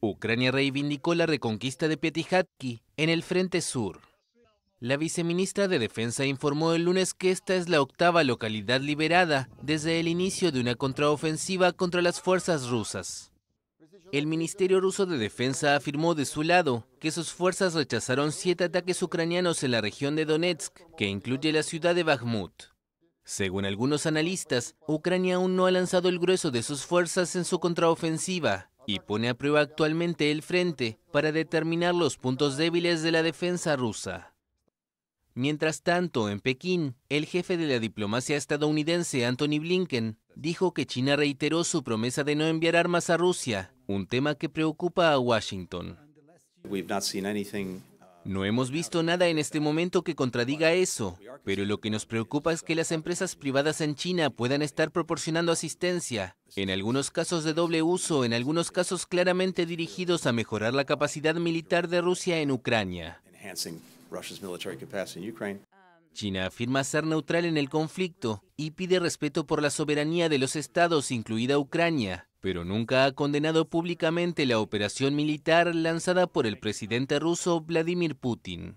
Ucrania reivindicó la reconquista de Pietihatki en el Frente Sur. La viceministra de Defensa informó el lunes que esta es la octava localidad liberada desde el inicio de una contraofensiva contra las fuerzas rusas. El Ministerio ruso de Defensa afirmó de su lado que sus fuerzas rechazaron siete ataques ucranianos en la región de Donetsk, que incluye la ciudad de Bakhmut. Según algunos analistas, Ucrania aún no ha lanzado el grueso de sus fuerzas en su contraofensiva y pone a prueba actualmente el frente para determinar los puntos débiles de la defensa rusa. Mientras tanto, en Pekín, el jefe de la diplomacia estadounidense, Anthony Blinken, dijo que China reiteró su promesa de no enviar armas a Rusia, un tema que preocupa a Washington. No hemos visto nada en este momento que contradiga eso, pero lo que nos preocupa es que las empresas privadas en China puedan estar proporcionando asistencia, en algunos casos de doble uso, en algunos casos claramente dirigidos a mejorar la capacidad militar de Rusia en Ucrania. China afirma ser neutral en el conflicto y pide respeto por la soberanía de los estados, incluida Ucrania, pero nunca ha condenado públicamente la operación militar lanzada por el presidente ruso Vladimir Putin.